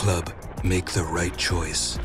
club, make the right choice.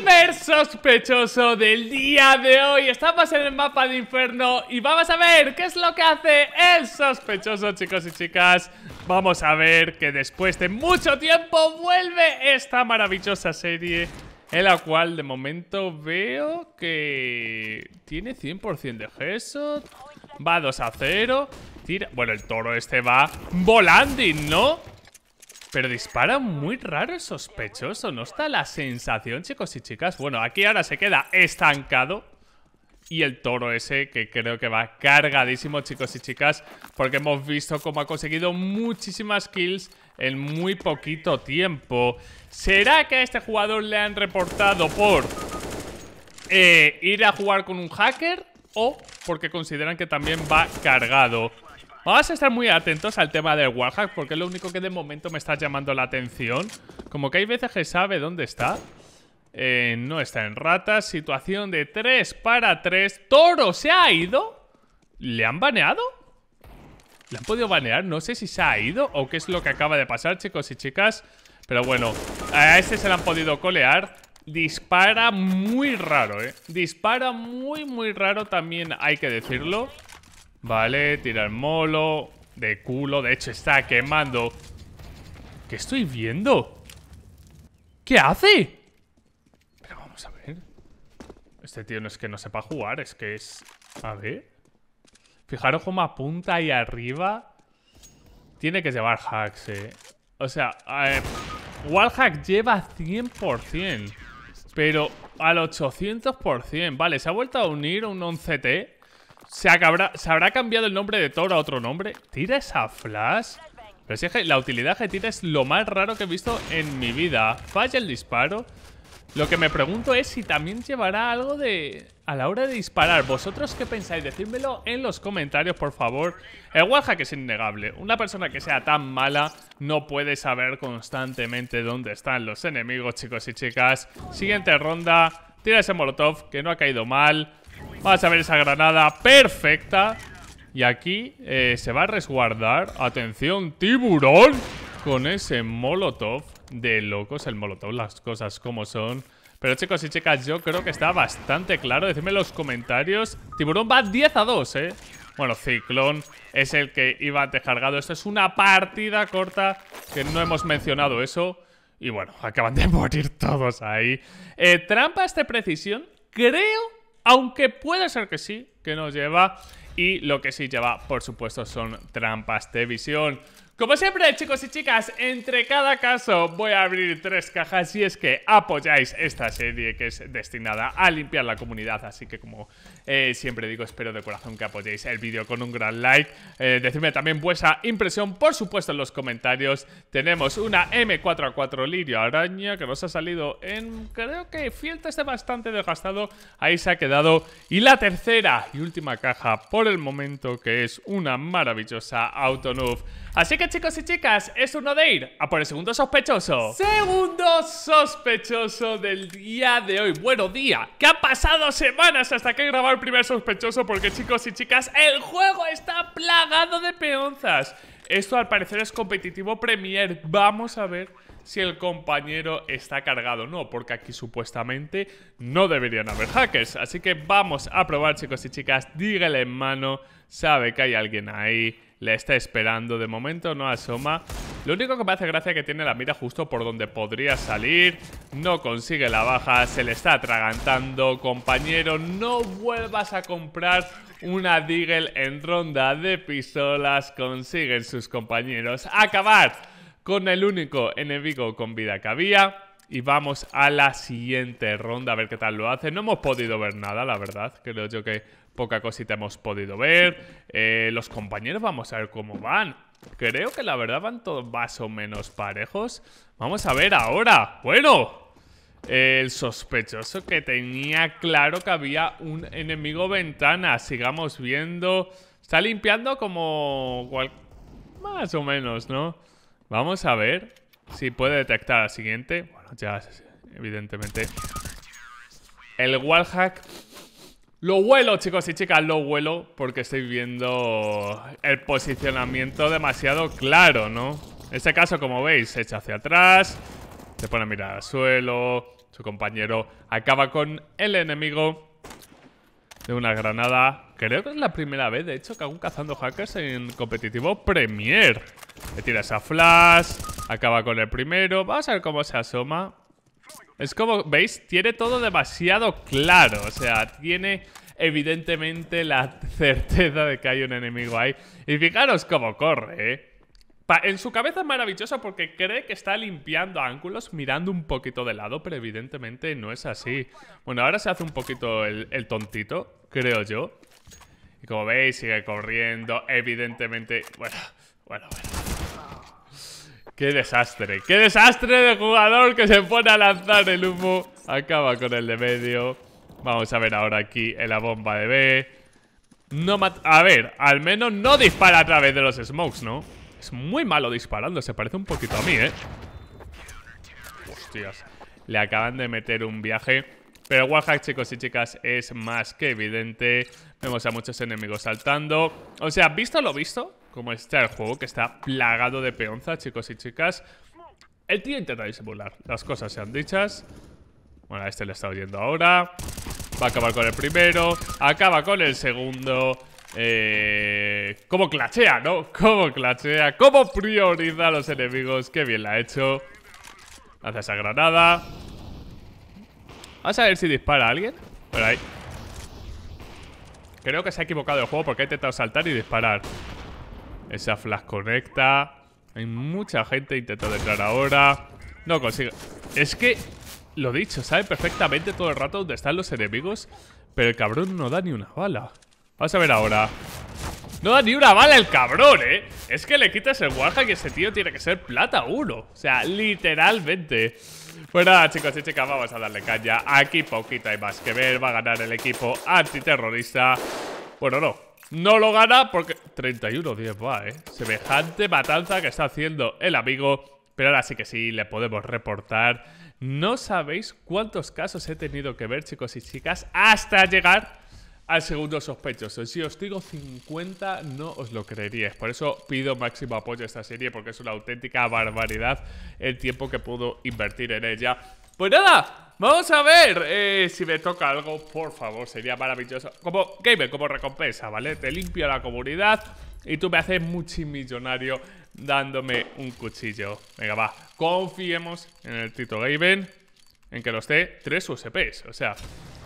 Primer sospechoso del día de hoy Estamos en el mapa de infierno Y vamos a ver qué es lo que hace el sospechoso chicos y chicas Vamos a ver que después de mucho tiempo Vuelve esta maravillosa serie En la cual de momento veo que tiene 100% de gesso Va 2 a 0 Tira. Bueno, el toro este va volando, ¿no? Pero dispara muy raro y sospechoso. ¿No está la sensación, chicos y chicas? Bueno, aquí ahora se queda estancado. Y el toro ese que creo que va cargadísimo, chicos y chicas. Porque hemos visto cómo ha conseguido muchísimas kills en muy poquito tiempo. ¿Será que a este jugador le han reportado por eh, ir a jugar con un hacker? O porque consideran que también va cargado. Vamos a estar muy atentos al tema del Warhack porque es lo único que de momento me está llamando la atención. Como que hay veces que sabe dónde está. Eh, no está en ratas. Situación de 3 para 3. Toro se ha ido. ¿Le han baneado? ¿Le han podido banear? No sé si se ha ido o qué es lo que acaba de pasar, chicos y chicas. Pero bueno, a este se le han podido colear. Dispara muy raro, ¿eh? Dispara muy, muy raro también, hay que decirlo. Vale, el molo. De culo. De hecho, está quemando. ¿Qué estoy viendo? ¿Qué hace? Pero vamos a ver. Este tío no es que no sepa jugar, es que es... A ver. Fijaros cómo apunta ahí arriba. Tiene que llevar hacks, eh. O sea, eh, Wallhack lleva 100%. Pero al 800%. Vale, se ha vuelto a unir un 11T. ¿Se, habrá cambiado el nombre de Thor a otro nombre? ¿Tira esa flash? Pero si es que la utilidad que tira es lo más raro que he visto en mi vida. Falla el disparo. Lo que me pregunto es si también llevará algo de... A la hora de disparar, ¿vosotros qué pensáis? Decídmelo en los comentarios, por favor. El wallhack es innegable. Una persona que sea tan mala no puede saber constantemente dónde están los enemigos, chicos y chicas. Siguiente ronda. Tira ese molotov, que no ha caído mal. Vamos a ver esa granada perfecta. Y aquí eh, se va a resguardar. Atención, tiburón. Con ese molotov de locos. El molotov, las cosas como son. Pero chicos y chicas, yo creo que está bastante claro. Decidme en los comentarios. Tiburón va 10 a 2, ¿eh? Bueno, Ciclón es el que iba descargado. cargado. Esto es una partida corta que no hemos mencionado eso. Y bueno, acaban de morir todos ahí. Eh, trampas de precisión, creo aunque puede ser que sí, que nos lleva. Y lo que sí lleva, por supuesto, son trampas de visión. Como siempre, chicos y chicas, entre cada caso voy a abrir tres cajas si es que apoyáis esta serie que es destinada a limpiar la comunidad. Así que como eh, siempre digo, espero de corazón que apoyéis el vídeo con un gran like. Eh, decidme también vuestra impresión, por supuesto, en los comentarios. Tenemos una M4A4 Lirio Araña que nos ha salido en... Creo que fiel, bastante desgastado. Ahí se ha quedado. Y la tercera y última caja por el momento que es una maravillosa Autonuf. Así que chicos y chicas, es uno de ir a por el segundo sospechoso Segundo sospechoso del día de hoy Bueno día, que han pasado semanas hasta que he grabado el primer sospechoso Porque chicos y chicas, el juego está plagado de peonzas Esto al parecer es competitivo Premier Vamos a ver si el compañero está cargado no, porque aquí supuestamente no deberían haber hackers. Así que vamos a probar, chicos y chicas, dígale en mano, sabe que hay alguien ahí le está esperando. De momento no asoma. Lo único que me hace gracia es que tiene la mira justo por donde podría salir. No consigue la baja, se le está atragantando. Compañero, no vuelvas a comprar una Deagle en ronda de pistolas. Consiguen sus compañeros acabar con el único enemigo con vida que había. Y vamos a la siguiente ronda a ver qué tal lo hace. No hemos podido ver nada, la verdad. Creo yo que poca cosita hemos podido ver. Eh, los compañeros vamos a ver cómo van. Creo que la verdad van todos más o menos parejos. Vamos a ver ahora. Bueno, el sospechoso que tenía claro que había un enemigo ventana. Sigamos viendo. Está limpiando como... Más o menos, ¿no? Vamos a ver si puede detectar la siguiente. Bueno, ya, evidentemente. El wallhack lo vuelo, chicos y chicas, lo vuelo porque estoy viendo el posicionamiento demasiado claro, ¿no? En este caso, como veis, se echa hacia atrás, se pone a mirar al suelo, su compañero acaba con el enemigo de una granada. Creo que es la primera vez, de hecho, que hago cazando hackers en competitivo Premier. Le tira esa flash, acaba con el primero, vamos a ver cómo se asoma. Es como, ¿veis? Tiene todo demasiado claro. O sea, tiene evidentemente la certeza de que hay un enemigo ahí. Y fijaros cómo corre, ¿eh? en su cabeza es maravillosa porque cree que está limpiando ángulos mirando un poquito de lado, pero evidentemente no es así. Bueno, ahora se hace un poquito el, el tontito, creo yo. Y como veis, sigue corriendo, evidentemente... Bueno, bueno, bueno. Qué desastre, qué desastre de jugador que se pone a lanzar el humo. Acaba con el de medio. Vamos a ver ahora aquí en la bomba de B. A ver, al menos no dispara a través de los smokes, ¿no? Es muy malo disparando, se parece un poquito a mí, ¿eh? Hostias. Le acaban de meter un viaje. Pero Warhack, chicos y chicas, es más que evidente. Vemos a muchos enemigos saltando. O sea, visto lo visto, como está el juego, que está plagado de peonza, chicos y chicas. El tío intenta disimular, las cosas se han dichas. Bueno, a este le está oyendo ahora. Va a acabar con el primero, acaba con el segundo. Eh, cómo clachea, ¿no? Cómo clachea, cómo prioriza a los enemigos. Qué bien la ha hecho. Hace esa granada. Vamos a ver si dispara a alguien. Por ahí. Creo que se ha equivocado el juego porque ha intentado saltar y disparar. Esa flash conecta. Hay mucha gente intentando entrar ahora. No consigo Es que, lo dicho, sabe perfectamente todo el rato dónde están los enemigos. Pero el cabrón no da ni una bala. Vamos a ver ahora. No da ni una bala el cabrón, ¿eh? Es que le quitas el guaja y ese tío tiene que ser plata uno. O sea, literalmente. Bueno, chicos y chicas, vamos a darle caña. Aquí poquito hay más que ver. Va a ganar el equipo antiterrorista. Bueno, no. No lo gana porque... 31-10 va, ¿eh? Semejante matanza que está haciendo el amigo. Pero ahora sí que sí, le podemos reportar. No sabéis cuántos casos he tenido que ver, chicos y chicas, hasta llegar al segundo sospechoso. Si os digo 50, no os lo creeríais. Por eso pido máximo apoyo a esta serie, porque es una auténtica barbaridad el tiempo que pudo invertir en ella. Pues nada, vamos a ver eh, si me toca algo, por favor, sería maravilloso. Como gamer, como recompensa, ¿vale? Te limpio la comunidad y tú me haces multimillonario dándome un cuchillo. Venga, va, confiemos en el Tito Gaben, en que nos dé tres USPs. O sea,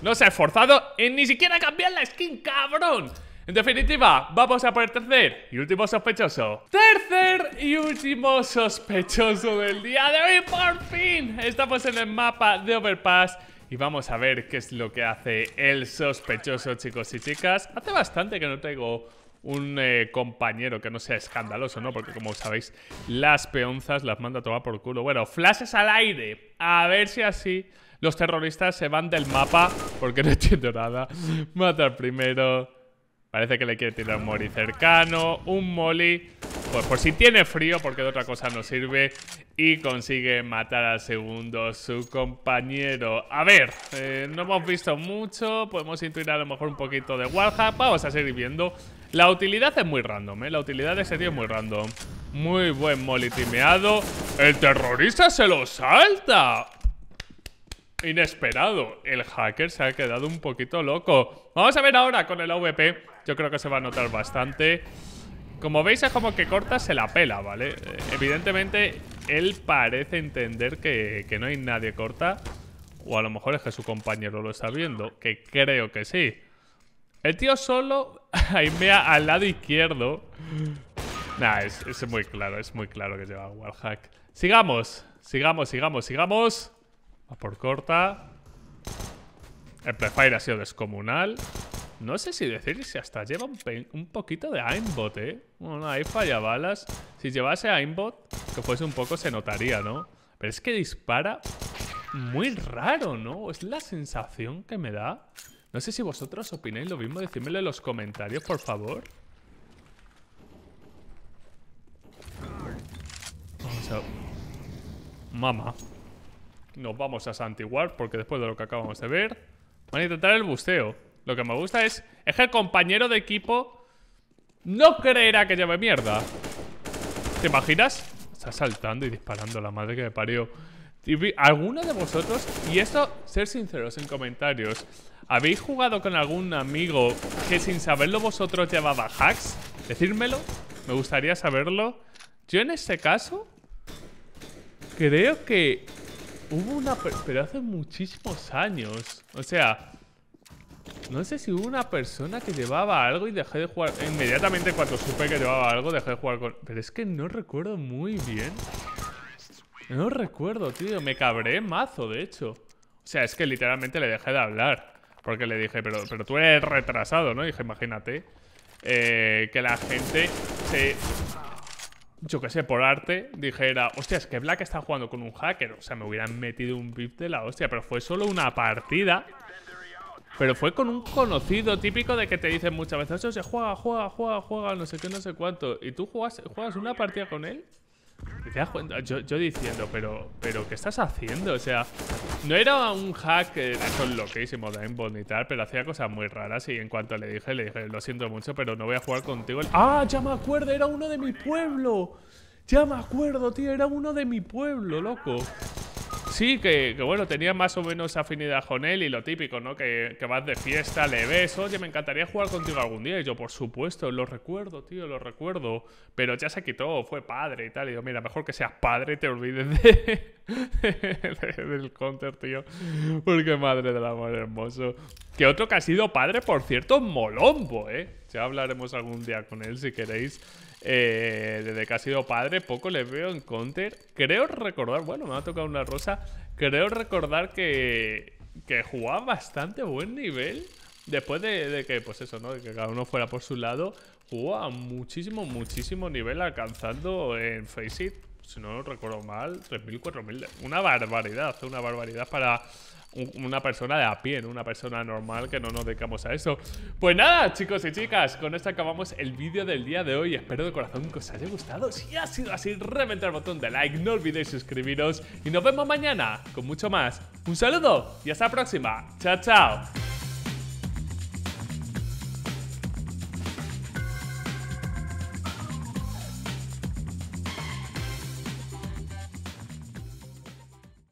no se ha esforzado en ni siquiera cambiar la skin, cabrón. En definitiva, vamos a por el tercer y último sospechoso. Tercer y último sospechoso del día de hoy, por fin. Estamos en el mapa de Overpass. Y vamos a ver qué es lo que hace el sospechoso, chicos y chicas. Hace bastante que no tengo un eh, compañero que no sea escandaloso, ¿no? Porque como sabéis, las peonzas las manda a tomar por culo. Bueno, flashes al aire. A ver si así los terroristas se van del mapa. Porque no entiendo nada. Matar primero. Parece que le quiere tirar un cercano, un molly, pues por pues si tiene frío, porque de otra cosa no sirve, y consigue matar al segundo su compañero. A ver, eh, no hemos visto mucho, podemos intuir a lo mejor un poquito de Warhack, vamos a seguir viendo. La utilidad es muy random, ¿eh? la utilidad de ese tío es muy random. Muy buen molly timeado. ¡El terrorista se lo salta! inesperado. El hacker se ha quedado un poquito loco. Vamos a ver ahora con el AVP. Yo creo que se va a notar bastante. Como veis es como que corta se la pela, ¿vale? Eh, evidentemente él parece entender que, no hay nadie corta. O a lo mejor es que su compañero lo está viendo, que creo que sí. El tío solo Ahí aimea al lado izquierdo. Nah, es, muy claro, es muy claro que lleva a Warhack. Sigamos, sigamos, sigamos, sigamos. A por corta. El prefire ha sido descomunal. No sé si decir si hasta lleva un, poquito de aimbot, ¿eh? Bueno, ahí falla balas. Si llevase aimbot, que fuese un poco, se notaría, ¿no? Pero es que dispara muy raro, ¿no? Es la sensación que me da. No sé si vosotros opináis lo mismo. Decídmelo en los comentarios, por favor. Vamos a... Mamá nos vamos a santiguar porque después de lo que acabamos de ver, van a intentar el busteo. Lo que me gusta es, es que el compañero de equipo no creerá que lleve mierda. ¿Te imaginas? Está saltando y disparando la madre que me parió. ¿Alguno de vosotros, y esto, ser sinceros en comentarios, ¿habéis jugado con algún amigo que sin saberlo vosotros llevaba hacks? Decírmelo, me gustaría saberlo. Yo en este caso, creo que Hubo una... Pero hace muchísimos años. O sea... No sé si hubo una persona que llevaba algo y dejé de jugar... Inmediatamente cuando supe que llevaba algo, dejé de jugar con... Pero es que no recuerdo muy bien. No recuerdo, tío. Me cabré mazo, de hecho. O sea, es que literalmente le dejé de hablar. Porque le dije, pero, pero tú eres retrasado, ¿no? dije, imagínate eh, que la gente se yo que sé, por arte, dijera, hostia, es que Black está jugando con un hacker. O sea, me hubieran metido un pip de la hostia, pero fue solo una partida. Pero fue con un conocido típico de que te dicen muchas veces, se juega, juega, juega, juega, no sé qué, no sé cuánto. Y tú juegas, juegas una partida con él yo, diciendo, pero, pero ¿qué estás haciendo? O sea, no era un hack, eso eh, es de Dainbond y tal, pero hacía cosas muy raras y en cuanto le dije, le dije, lo siento mucho, pero no voy a jugar contigo. ¡Ah, ya me acuerdo! Era uno de mi pueblo. Ya me acuerdo, tío, era uno de mi pueblo, loco. Sí, que, bueno, tenía más o menos afinidad con él y lo típico, ¿no? Que, que, vas de fiesta, le ves, oye, me encantaría jugar contigo algún día. Y yo, por supuesto, lo recuerdo, tío, lo recuerdo. Pero ya se quitó, fue padre y tal. Y yo, mira, mejor que seas padre, y te olvides del counter, tío. Porque madre del amor hermoso. Que otro que ha sido padre, por cierto, Molombo, ¿eh? Ya hablaremos algún día con él si queréis. Eh, desde que ha sido padre, poco le veo en counter. Creo recordar, bueno, me ha tocado una rosa. Creo recordar que, que jugaba bastante buen nivel. Después de, que, pues eso, ¿no? De que cada uno fuera por su lado, jugó a muchísimo, muchísimo nivel, alcanzando en Faceit, si no recuerdo mal, 3.000, 4.000. Una barbaridad, una barbaridad para una persona de a pie, una persona normal que no nos dedicamos a eso. Pues nada, chicos y chicas, con esto acabamos el vídeo del día de hoy. Espero de corazón que os haya gustado. Si ha sido así, reventad el botón de like, no olvidéis suscribiros y nos vemos mañana con mucho más. Un saludo y hasta la próxima. Chao, chao.